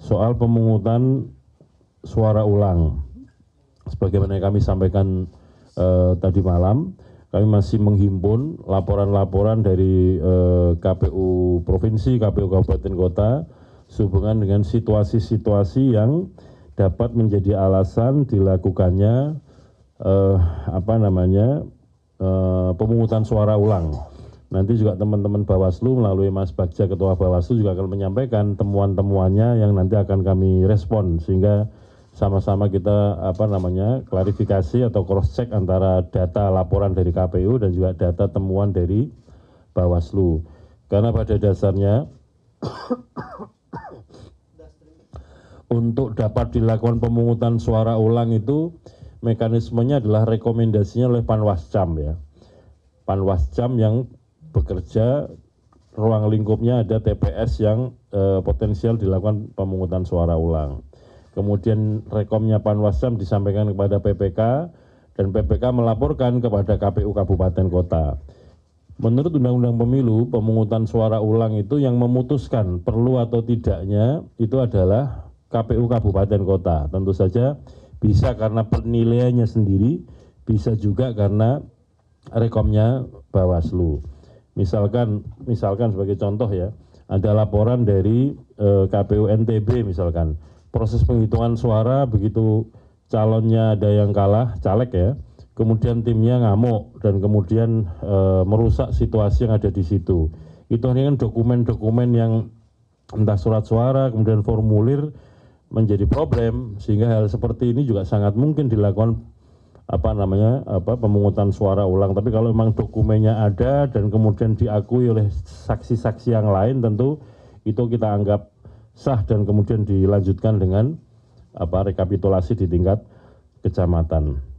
soal pemungutan suara ulang sebagaimana kami sampaikan uh, tadi malam kami masih menghimpun laporan-laporan dari uh, eh, KPU provinsi, KPU kabupaten kota sehubungan dengan situasi-situasi yang dapat menjadi alasan dilakukannya uh, apa namanya uh, pemungutan suara ulang nanti juga teman-teman Bawaslu melalui Mas Bagja Ketua Bawaslu juga akan menyampaikan temuan-temuannya yang nanti akan kami respon sehingga sama-sama kita apa namanya klarifikasi atau cross check antara data laporan dari KPU dan juga data temuan dari Bawaslu. Karena pada dasarnya untuk dapat dilakukan pemungutan suara ulang itu mekanismenya adalah rekomendasinya oleh Panwascam ya. Panwascam yang bekerja ruang lingkupnya ada TPS yang e, potensial dilakukan pemungutan suara ulang. Kemudian rekomnya Panwascam disampaikan kepada PPK dan PPK melaporkan kepada KPU Kabupaten Kota. Menurut Undang-Undang Pemilu, pemungutan suara ulang itu yang memutuskan perlu atau tidaknya itu adalah KPU Kabupaten Kota. Tentu saja bisa karena penilaiannya sendiri, bisa juga karena rekomnya Bawaslu misalkan misalkan sebagai contoh ya ada laporan dari e, eh, KPU NTB misalkan proses penghitungan suara begitu calonnya ada yang kalah caleg ya kemudian timnya ngamuk dan kemudian e, merusak situasi yang ada di situ itu hanya kan dokumen-dokumen yang entah surat suara kemudian formulir menjadi problem sehingga hal seperti ini juga sangat mungkin dilakukan apa namanya apa pemungutan suara ulang tapi kalau memang dokumennya ada dan kemudian diakui oleh saksi-saksi yang lain tentu itu kita anggap sah dan kemudian dilanjutkan dengan apa rekapitulasi di tingkat kecamatan.